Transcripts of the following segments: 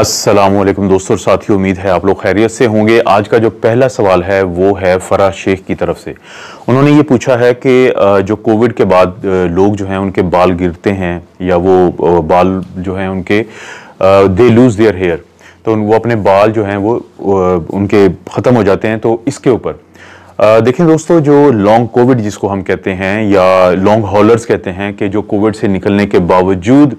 असलम दोस्तों और साथियों उम्मीद है आप लोग खैरियत से होंगे आज का जो पहला सवाल है वो है फराज शेख की तरफ से उन्होंने ये पूछा है कि जो कोविड के बाद लोग जो हैं उनके बाल गिरते हैं या वो बाल जो हैं उनके दे लूज़ देयर हेयर तो वो अपने बाल जो हैं वो उनके ख़त्म हो जाते हैं तो इसके ऊपर देखें दोस्तों जो लॉन्ग कोविड जिसको हम कहते हैं या लॉन्ग हॉलर्स कहते हैं कि जो कोविड से निकलने के बावजूद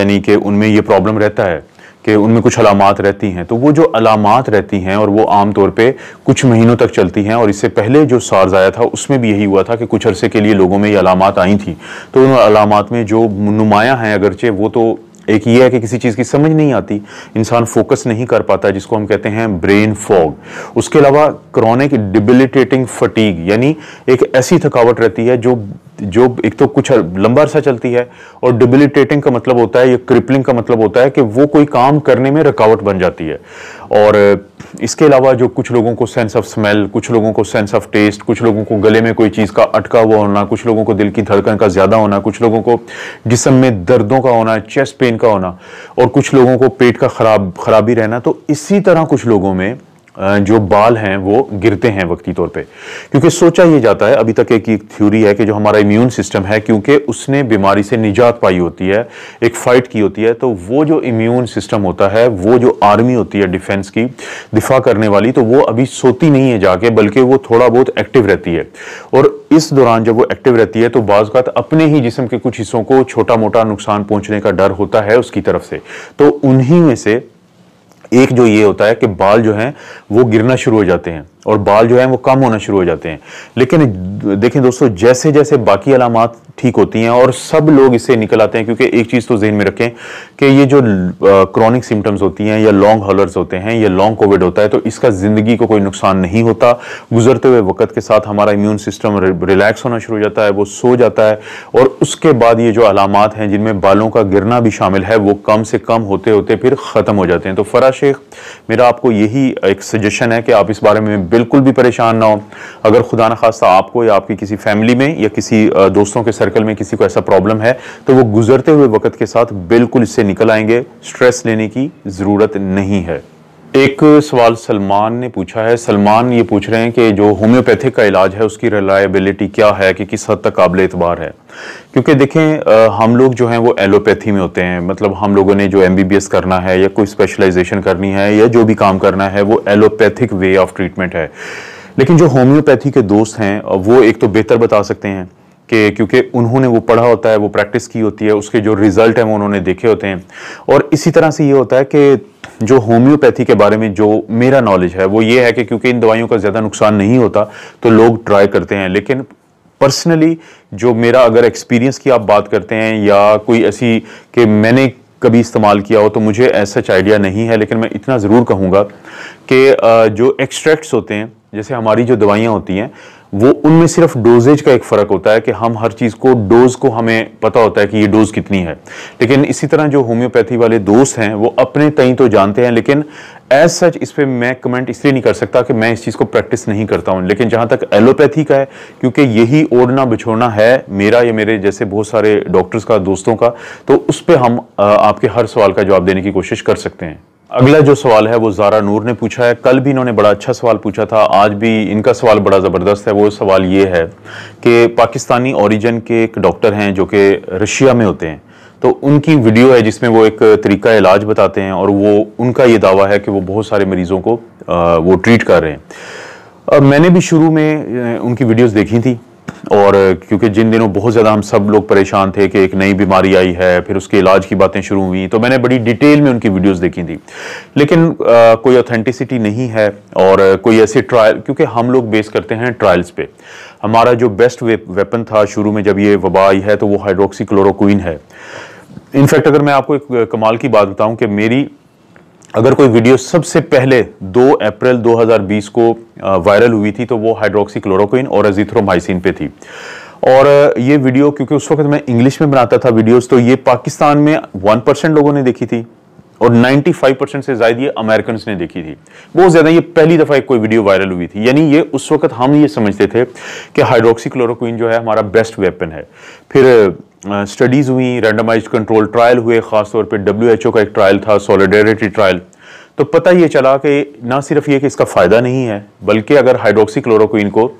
यानी कि उनमें ये प्रॉब्लम रहता है कि उनमें कुछ अलामत रहती हैं तो वो जो अलामत रहती हैं और वो आम तौर पे कुछ महीनों तक चलती हैं और इससे पहले जो सार्ज आया था उसमें भी यही हुआ था कि कुछ अरसे के लिए लोगों में ये अलामत आई थी तो उन अलामत में जो नुमाया हैं अगरचे वो तो एक ये है कि किसी चीज़ की समझ नहीं आती इंसान फोकस नहीं कर पाता जिसको हम कहते हैं ब्रेन फॉग उसके अलावा क्रॉनिक डिबिलिटेटिंग फटीग यानी एक ऐसी थकावट रहती है जो जो एक तो कुछ लंबा अरसा चलती है और डिबिलिटेटिंग का मतलब होता है या क्रिपलिंग का मतलब होता है कि वो कोई काम करने में रुकावट बन जाती है और इसके अलावा जो कुछ लोगों को सेंस ऑफ स्मेल कुछ लोगों को सेंस ऑफ टेस्ट कुछ लोगों को गले में कोई चीज़ का अटका हुआ होना कुछ लोगों को दिल की धड़कन का ज़्यादा होना कुछ लोगों को जिसम में दर्दों का होना चेस्ट पेन का होना और कुछ लोगों को पेट का खराब खराबी रहना तो इसी तरह कुछ लोगों में जो बाल हैं वो गिरते हैं वक्ती तौर पे क्योंकि सोचा ये जाता है अभी तक एक एक थ्योरी है कि जो हमारा इम्यून सिस्टम है क्योंकि उसने बीमारी से निजात पाई होती है एक फ़ाइट की होती है तो वो जो इम्यून सिस्टम होता है वो जो आर्मी होती है डिफेंस की दिफा करने वाली तो वो अभी सोती नहीं है जाके बल्कि वो थोड़ा बहुत एक्टिव रहती है और इस दौरान जब वो एक्टिव रहती है तो बाज़ अपने ही जिसम के कुछ हिस्सों को छोटा मोटा नुकसान पहुँचने का डर होता है उसकी तरफ से तो उन्हीं में से एक जो ये होता है कि बाल जो हैं वो गिरना शुरू हो जाते हैं और बाल जो है वो कम होना शुरू हो जाते हैं लेकिन देखें दोस्तों जैसे जैसे बाकी अलामत ठीक होती हैं और सब लोग इससे निकल आते हैं क्योंकि एक चीज़ तो जहन में रखें कि ये जो क्रॉनिक सिम्टम्स होती हैं या लॉन्ग हॉलर्स होते हैं या लॉन्ग कोविड होता है तो इसका ज़िंदगी को कोई नुकसान नहीं होता गुजरते हुए वक्त के साथ हमारा इम्यून सिस्टम रिलैक्स होना शुरू हो जाता है वो सो जाता है और उसके बाद ये जो अलामत हैं जिनमें बालों का गिरना भी शामिल है वो कम से कम होते होते फिर ख़त्म हो जाते हैं तो फरा शेख मेरा आपको यही एक सजेशन है कि आप इस बारे में बिल्कुल भी परेशान ना हो अगर खुदा न खास्ता आपको या आपकी किसी फैमिली में या किसी दोस्तों के सर्कल में किसी को ऐसा प्रॉब्लम है तो वो गुजरते हुए वक्त के साथ बिल्कुल इससे निकल आएंगे स्ट्रेस लेने की ज़रूरत नहीं है एक सवाल सलमान ने पूछा है सलमान ये पूछ रहे हैं कि जो होम्योपैथिक का इलाज है उसकी रिलायबिलिटी क्या है कि किस हद तक काबिल एतबार है क्योंकि देखें हम लोग जो हैं वो एलोपैथी में होते हैं मतलब हम लोगों ने जो एम बी बी एस करना है या कोई स्पेशलाइजेशन करनी है या जो भी काम करना है वो एलोपैथिक वे ऑफ ट्रीटमेंट है लेकिन जो होम्योपैथी के दोस्त हैं वो एक तो बेहतर बता सकते हैं कि क्योंकि उन्होंने वो पढ़ा होता है वो प्रैक्टिस की होती है उसके जो रिज़ल्ट हैं वो उन्होंने देखे होते हैं और इसी तरह से ये होता है कि जो होम्योपैथी के बारे में जो मेरा नॉलेज है वो ये है कि क्योंकि इन दवाइयों का ज़्यादा नुकसान नहीं होता तो लोग ट्राई करते हैं लेकिन पर्सनली जो मेरा अगर एक्सपीरियंस की आप बात करते हैं या कोई ऐसी कि मैंने कभी इस्तेमाल किया हो तो मुझे ऐसा आइडिया नहीं है लेकिन मैं इतना ज़रूर कहूँगा कि जो एक्सट्रैक्ट्स होते हैं जैसे हमारी जो दवाइयाँ होती हैं वो उनमें सिर्फ डोजेज का एक फ़र्क होता है कि हम हर चीज़ को डोज को हमें पता होता है कि ये डोज कितनी है लेकिन इसी तरह जो होम्योपैथी वाले दोस्त हैं वो अपने तई तो जानते हैं लेकिन एज सच इस पर मैं कमेंट इसलिए नहीं कर सकता कि मैं इस चीज़ को प्रैक्टिस नहीं करता हूँ लेकिन जहाँ तक एलोपैथी का है क्योंकि यही ओढ़ना बिछोड़ना है मेरा या मेरे जैसे बहुत सारे डॉक्टर्स का दोस्तों का तो उस पर हम आपके हर सवाल का जवाब देने की कोशिश कर सकते हैं अगला जो सवाल है वो जारा नूर ने पूछा है कल भी इन्होंने बड़ा अच्छा सवाल पूछा था आज भी इनका सवाल बड़ा ज़बरदस्त है वो सवाल ये है कि पाकिस्तानी ओरिजिन के एक डॉक्टर हैं जो कि रशिया में होते हैं तो उनकी वीडियो है जिसमें वो एक तरीका इलाज बताते हैं और वो उनका ये दावा है कि वो बहुत सारे मरीज़ों को वो ट्रीट कर रहे हैं मैंने भी शुरू में उनकी वीडियोज़ देखी थी और क्योंकि जिन दिनों बहुत ज़्यादा हम सब लोग परेशान थे कि एक नई बीमारी आई है फिर उसके इलाज की बातें शुरू हुई तो मैंने बड़ी डिटेल में उनकी वीडियोस देखी थी लेकिन आ, कोई ऑथेंटिसिटी नहीं है और कोई ऐसे ट्रायल क्योंकि हम लोग बेस करते हैं ट्रायल्स पे हमारा जो बेस्ट वे, वेपन था शुरू में जब ये वबा आई है तो वो हाइड्रोक्सी क्लोरोक्विन है इनफैक्ट अगर मैं आपको एक कमाल की बात बताऊँ कि मेरी अगर कोई वीडियो सबसे पहले 2 अप्रैल 2020 को वायरल हुई थी तो वो हाइड्रोक्सी क्लोरोक्विन और एजिथ्रोमाइसिन पे थी और ये वीडियो क्योंकि उस वक्त मैं इंग्लिश में बनाता था वीडियोस तो ये पाकिस्तान में 1 परसेंट लोगों ने देखी थी और 95 परसेंट से ज्यादा ये अमेरिकन ने देखी थी बहुत ज़्यादा ये पहली दफ़ा एक कोई वीडियो वायरल हुई थी यानी ये उस वक्त हम ये समझते थे कि हाइड्रोक्सी क्लोरोक्विन जो है हमारा बेस्ट वेपन है फिर स्टडीज़ हुई रैंडमाइज कंट्रोल ट्रायल हुए ख़ासतौर पर डब्ल्यू का एक ट्रायल था सोलिडेरिटी ट्रायल तो पता ये चला कि ना सिर्फ ये कि इसका फ़ायदा नहीं है बल्कि अगर हाइड्रोक्सी क्लोरोक्विन को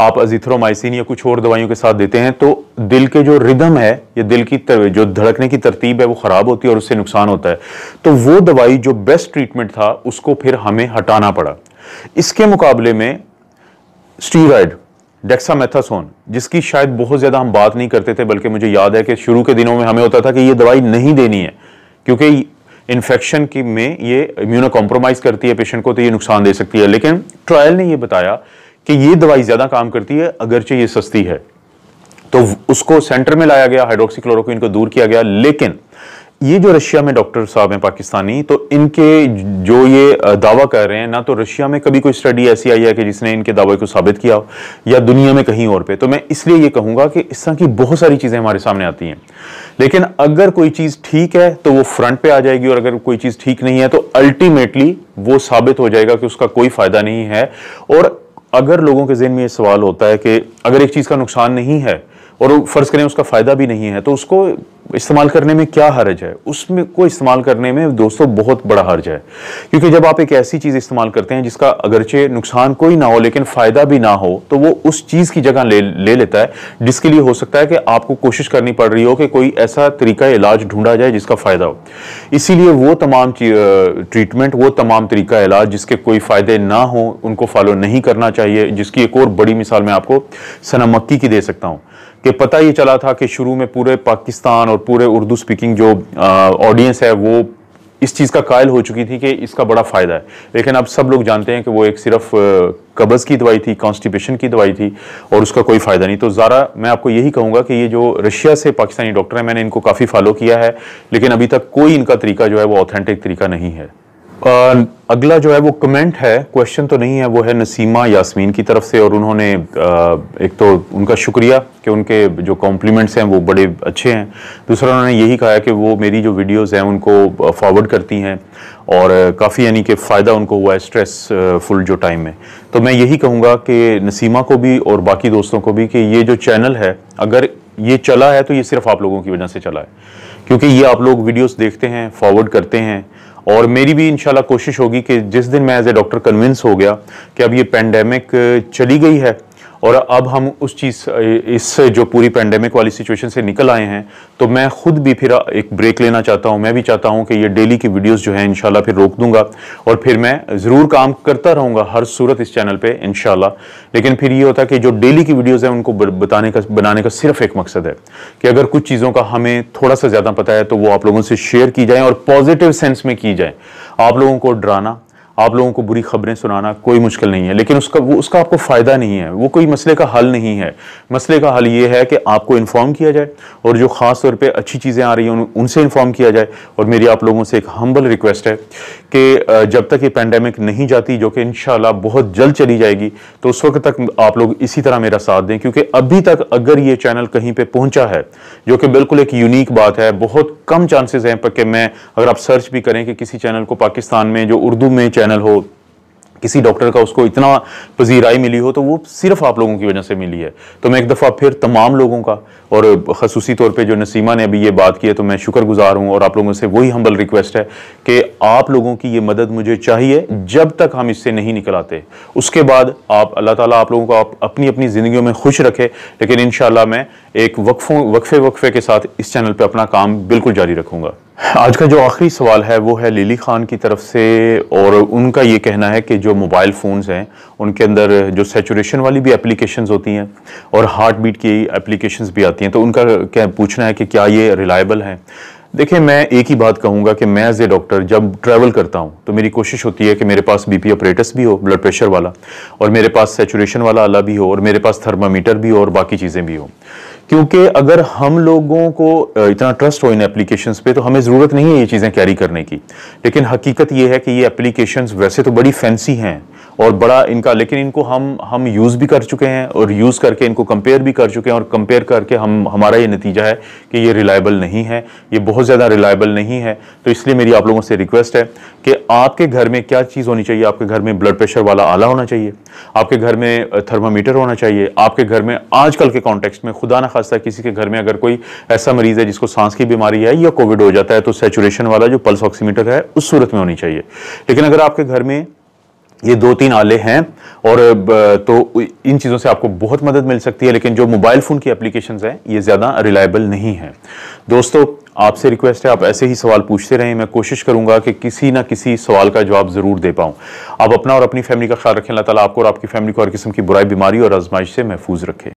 आप अजिथ्रोमाइसिन या कुछ और दवाइयों के साथ देते हैं तो दिल के जो रिदम है या दिल की जो धड़कने की तरतीब है वो ख़राब होती है और उससे नुकसान होता है तो वो दवाई जो बेस्ट ट्रीटमेंट था उसको फिर हमें हटाना पड़ा इसके मुकाबले में स्टीरॉयड डेक्सामेथासोन जिसकी शायद बहुत ज़्यादा हम बात नहीं करते थे बल्कि मुझे याद है कि शुरू के दिनों में हमें होता था कि ये दवाई नहीं देनी है क्योंकि इन्फेक्शन की में ये इम्यूनो कॉम्प्रोमाइज़ करती है पेशेंट को तो ये नुकसान दे सकती है लेकिन ट्रायल ने ये बताया कि ये दवाई ज़्यादा काम करती है अगरचे ये सस्ती है तो उसको सेंटर में लाया गया हाइड्रोक्सीक्लोरोक्विन को दूर किया गया लेकिन ये जो रशिया में डॉक्टर साहब हैं पाकिस्तानी तो इनके जो ये दावा कर रहे हैं ना तो रशिया में कभी कोई स्टडी ऐसी आई है कि जिसने इनके दावे को साबित किया हो या दुनिया में कहीं और पे तो मैं इसलिए ये कहूँगा कि इस तरह की बहुत सारी चीज़ें हमारे सामने आती हैं लेकिन अगर कोई चीज़ ठीक है तो वो फ्रंट पे आ जाएगी और अगर कोई चीज़ ठीक नहीं है तो अल्टीमेटली वो साबित हो जाएगा कि उसका कोई फ़ायदा नहीं है और अगर लोगों के जहन में ये सवाल होता है कि अगर एक चीज़ का नुकसान नहीं है और फ़र्ज़ करें उसका फ़ायदा भी नहीं है तो उसको इस्तेमाल करने में क्या हर्ज है उसमें को इस्तेमाल करने में दोस्तों बहुत बड़ा हर्ज है क्योंकि जब आप एक ऐसी चीज़ इस्तेमाल करते हैं जिसका अगरचे नुकसान कोई ना हो लेकिन फ़ायदा भी ना हो तो वो उस चीज़ की जगह ले ले लेता है जिसके लिए हो सकता है कि आपको कोशिश करनी पड़ रही हो कि कोई ऐसा तरीका इलाज ढूंढा जाए जिसका फ़ायदा हो इसीलिए वो तमाम ट्रीटमेंट वो तमाम तरीका इलाज जिसके कोई फ़ायदे ना हो उनको फॉलो नहीं करना चाहिए जिसकी एक और बड़ी मिसाल मैं आपको सनामक्की की दे सकता हूँ कि पता ये चला था कि शुरू में पूरे पाकिस्तान और पूरे उर्दू स्पीकिंग जो ऑडियंस है वो इस चीज़ का कायल हो चुकी थी कि इसका बड़ा फ़ायदा है लेकिन अब सब लोग जानते हैं कि वो एक सिर्फ कब्ज़ की दवाई थी कॉन्स्टिपेशन की दवाई थी और उसका कोई फ़ायदा नहीं तो ज़ारा मैं आपको यही कहूँगा कि ये जो रशिया से पाकिस्तानी डॉक्टर हैं मैंने इनको काफ़ी फॉलो किया है लेकिन अभी तक कोई इनका तरीका जो है वो ऑथेंटिक तरीका नहीं है अगला जो है वो कमेंट है क्वेश्चन तो नहीं है वो है नसीमा यासमीन की तरफ से और उन्होंने एक तो उनका शुक्रिया कि उनके जो कॉम्प्लीमेंट्स हैं वो बड़े अच्छे हैं दूसरा उन्होंने यही कहा है कि वो मेरी जो वीडियोस हैं उनको फॉरवर्ड करती हैं और काफ़ी यानी कि फ़ायदा उनको हुआ है स्ट्रेस फुल जो टाइम में तो मैं यही कहूँगा कि नसीमा को भी और बाकी दोस्तों को भी कि ये जो चैनल है अगर ये चला है तो ये सिर्फ आप लोगों की वजह से चला है क्योंकि ये आप लोग वीडियोज़ देखते हैं फॉरवर्ड करते हैं और मेरी भी इंशाल्लाह कोशिश होगी कि जिस दिन मैं एज ए डॉक्टर कन्विंस हो गया कि अब ये पेंडेमिक चली गई है और अब हम उस चीज़ इस जो पूरी पेंडेमिक वाली सिचुएशन से निकल आए हैं तो मैं खुद भी फिर एक ब्रेक लेना चाहता हूँ मैं भी चाहता हूँ कि ये डेली की वीडियोस जो है इन फिर रोक दूंगा और फिर मैं ज़रूर काम करता रहूँगा हर सूरत इस चैनल पर इन लेकिन फिर ये होता कि जो डेली की वीडियोज़ हैं उनको बताने का बनाने का सिर्फ एक मकसद है कि अगर कुछ चीज़ों का हमें थोड़ा सा ज़्यादा पता है तो वो आप लोगों से शेयर की जाए और पॉजिटिव सेंस में की जाए आप लोगों को डराना आप लोगों को बुरी खबरें सुनाना कोई मुश्किल नहीं है लेकिन उसका वो उसका आपको फ़ायदा नहीं है वो कोई मसले का हल नहीं है मसले का हल ये है कि आपको इन्फॉर्म किया जाए और जो ख़ास तौर पे अच्छी चीज़ें आ रही हैं उन, उनसे इन्फॉर्म किया जाए और मेरी आप लोगों से एक हम्बल रिक्वेस्ट है कि जब तक ये पैंडमिक नहीं जाती जो कि इन बहुत जल्द चली जाएगी तो उस वक्त तक आप लोग इसी तरह मेरा साथ दें क्योंकि अभी तक अगर ये चैनल कहीं पर पहुँचा है जो कि बिल्कुल एक यूनिक बात है बहुत कम चांसेस हैं कि मैं अगर आप सर्च भी करें कि किसी चैनल को पाकिस्तान में जो उर्दू में चैनल हो किसी डॉक्टर का उसको इतना पजीराई मिली हो तो वो सिर्फ आप लोगों की वजह से मिली है तो मैं एक दफ़ा फिर तमाम लोगों का और खसूसी तौर पे जो नसीमा ने अभी ये बात की है तो मैं शुक्रगुजार हूँ और आप लोगों से वही हम्बल रिक्वेस्ट है कि आप लोगों की ये मदद मुझे चाहिए जब तक हम इससे नहीं निकल आते उसके बाद आप अल्लाह ताला आप लोगों को आप अपनी अपनी ज़िंदगियों में खुश रखे लेकिन इन मैं एक वक्फों वक्फे वक्फे के साथ इस चैनल पर अपना काम बिल्कुल जारी रखूँगा आज का जो आखिरी सवाल है वो है लिली खान की तरफ से और उनका ये कहना है कि जो मोबाइल फ़ोन्स हैं उनके अंदर जो सेचुरेशन वाली भी एप्लीकेशंस होती हैं और हार्ट बीट की एप्लीकेशंस भी आती हैं तो उनका क्या पूछना है कि क्या ये रिलायबल हैं देखिए मैं एक ही बात कहूँगा कि मैं एज ए डॉक्टर जब ट्रैवल करता हूँ तो मेरी कोशिश होती है कि मेरे पास बीपी ऑपरेटस भी हो ब्लड प्रेशर वाला और मेरे पास सेचुरेशन वाला आला भी हो और मेरे पास थर्मामीटर भी हो और बाकी चीज़ें भी हो क्योंकि अगर हम लोगों को इतना ट्रस्ट हो इन एप्लीकेशन पे तो हमें ज़रूरत नहीं है ये चीज़ें कैरी करने की लेकिन हकीकत ये है कि ये एप्लीकेशन वैसे तो बड़ी फैंसी हैं और बड़ा इनका लेकिन इनको हम हम यूज़ भी कर चुके हैं और यूज़ करके इनको कंपेयर भी कर चुके हैं और कंपेयर करके हम हमारा ये नतीजा है कि ये रिलायबल नहीं है ये बहुत ज़्यादा रिलायबल नहीं है तो इसलिए मेरी आप लोगों से रिक्वेस्ट है कि आपके घर में क्या चीज़ होनी चाहिए आपके घर में ब्लड प्रेशर वाला आला होना चाहिए आपके घर में थर्मामीटर होना चाहिए आपके घर में आजकल के कॉन्टेक्स्ट में खुदा ना खासा किसी के घर में अगर कोई ऐसा मरीज़ है जिसको सांस की बीमारी है या कोविड हो जाता है तो सेचुरेशन वाला जो पल्स ऑक्सीमीटर है उस सूरत में होनी चाहिए लेकिन अगर आपके घर में ये दो तीन आले हैं और तो इन चीज़ों से आपको बहुत मदद मिल सकती है लेकिन जो मोबाइल फ़ोन की एप्लीकेशन हैं ये ज़्यादा रिलायबल नहीं है दोस्तों आपसे रिक्वेस्ट है आप ऐसे ही सवाल पूछते रहें मैं कोशिश करूंगा कि किसी ना किसी सवाल का जवाब ज़रूर दे पाऊँ आप अपना और अपनी फैमिली का ख्याल रखें अल्लाह ताला आपको और आपकी फैमिली को हर किस्म की बुराई बीमारी और आजमाइश से महफूज रखें